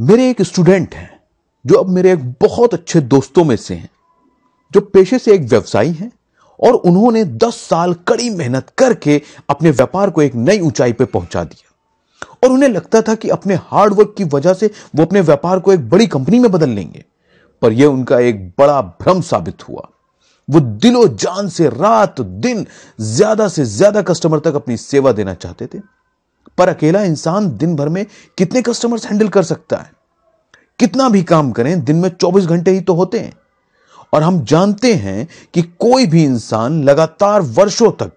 मेरे एक स्टूडेंट हैं जो अब मेरे एक बहुत अच्छे दोस्तों में से हैं जो पेशे से एक व्यवसायी हैं और उन्होंने 10 साल कड़ी मेहनत करके अपने व्यापार को एक नई ऊंचाई पर पहुंचा दिया और उन्हें लगता था कि अपने हार्डवर्क की वजह से वो अपने व्यापार को एक बड़ी कंपनी में बदल लेंगे पर यह उनका एक बड़ा भ्रम साबित हुआ वो दिलो जान से रात दिन ज्यादा से ज्यादा कस्टमर तक अपनी सेवा देना चाहते थे पर अकेला इंसान दिन भर में कितने कस्टमर्स हैंडल कर सकता है कितना भी काम करें दिन में 24 घंटे ही तो होते हैं और हम जानते हैं कि कोई भी इंसान लगातार वर्षों तक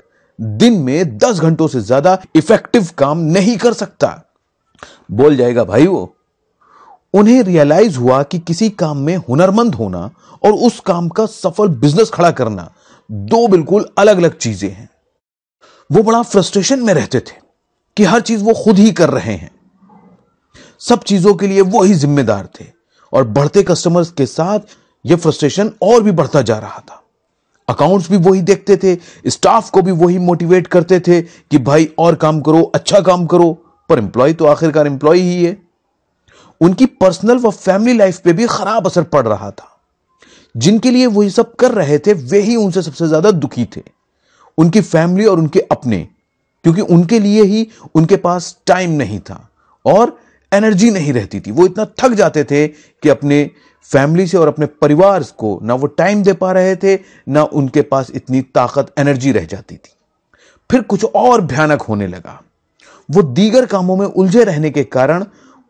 दिन में 10 घंटों से ज्यादा इफेक्टिव काम नहीं कर सकता बोल जाएगा भाई वो उन्हें रियलाइज हुआ कि किसी काम में हुनरमंद होना और उस काम का सफल बिजनेस खड़ा करना दो बिल्कुल अलग अलग चीजें हैं वो बड़ा फ्रस्ट्रेशन में रहते थे कि हर चीज वो खुद ही कर रहे हैं सब चीजों के लिए वो ही जिम्मेदार थे और बढ़ते कस्टमर्स के साथ ये फ्रस्ट्रेशन और भी बढ़ता जा रहा था अकाउंट्स भी वही देखते थे स्टाफ को भी वही मोटिवेट करते थे कि भाई और काम करो अच्छा काम करो पर एम्प्लॉय तो आखिरकार एम्प्लॉय ही है उनकी पर्सनल व फैमिली लाइफ पे भी खराब असर पड़ रहा था जिनके लिए वो सब कर रहे थे वे ही उनसे सबसे ज्यादा दुखी थे उनकी फैमिली और उनके अपने क्योंकि उनके लिए ही उनके पास टाइम नहीं था और एनर्जी नहीं रहती थी वो इतना थक जाते थे कि अपने फैमिली से और अपने परिवार को ना वो टाइम दे पा रहे थे ना उनके पास इतनी ताकत एनर्जी रह जाती थी फिर कुछ और भयानक होने लगा वो दीगर कामों में उलझे रहने के कारण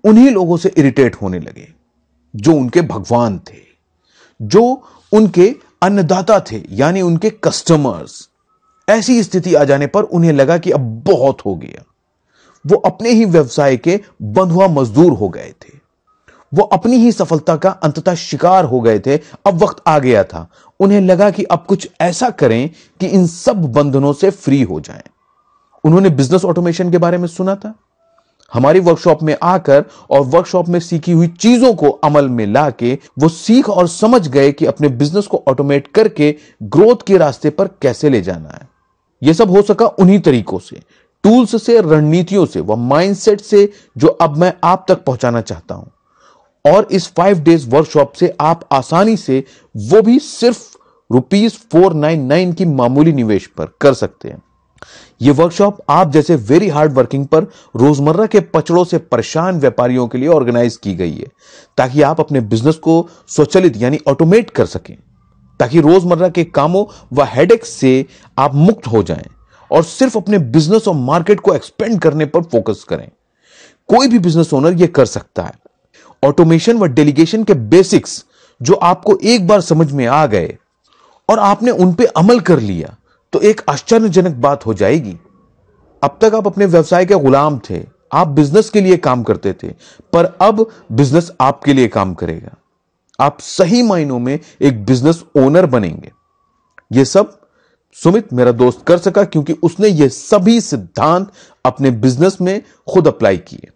उन्हीं लोगों से इरिटेट होने लगे जो उनके भगवान थे जो उनके अन्नदाता थे यानी उनके कस्टमर्स ऐसी स्थिति आ जाने पर उन्हें लगा कि अब बहुत हो गया वो अपने ही व्यवसाय के बंधुआ मजदूर हो गए थे वो अपनी ही सफलता का अंततः शिकार हो गए थे अब वक्त आ गया था उन्हें लगा कि अब कुछ ऐसा करें कि इन सब बंधनों से फ्री हो जाएं। उन्होंने बिजनेस ऑटोमेशन के बारे में सुना था हमारी वर्कशॉप में आकर और वर्कशॉप में सीखी हुई चीजों को अमल में लाके वो सीख और समझ गए कि अपने बिजनेस को ऑटोमेट करके ग्रोथ के रास्ते पर कैसे ले जाना है यह सब हो सका उन्हीं तरीकों से टूल्स से रणनीतियों से व माइंडसेट से जो अब मैं आप तक पहुंचाना चाहता हूं और इस फाइव डेज वर्कशॉप से आप आसानी से वो भी सिर्फ रुपीज फोर नाइन नाइन की मामूली निवेश पर कर सकते हैं यह वर्कशॉप आप जैसे वेरी हार्ड वर्किंग पर रोजमर्रा के पचड़ों से परेशान व्यापारियों के लिए ऑर्गेनाइज की गई है ताकि आप अपने बिजनेस को स्वचलित यानी ऑटोमेट कर सकें ताकि रोजमर्रा के कामों व हेडेक से आप मुक्त हो जाएं और सिर्फ अपने बिजनेस और मार्केट को एक्सपेंड करने पर फोकस करें कोई भी बिजनेस ओनर यह कर सकता है ऑटोमेशन व डेलीगेशन के बेसिक्स जो आपको एक बार समझ में आ गए और आपने उन पर अमल कर लिया तो एक आश्चर्यजनक बात हो जाएगी अब तक आप अपने व्यवसाय के गुलाम थे आप बिजनेस के लिए काम करते थे पर अब बिजनेस आपके लिए काम करेगा आप सही मायनों में एक बिजनेस ओनर बनेंगे यह सब सुमित मेरा दोस्त कर सका क्योंकि उसने यह सभी सिद्धांत अपने बिजनेस में खुद अप्लाई किए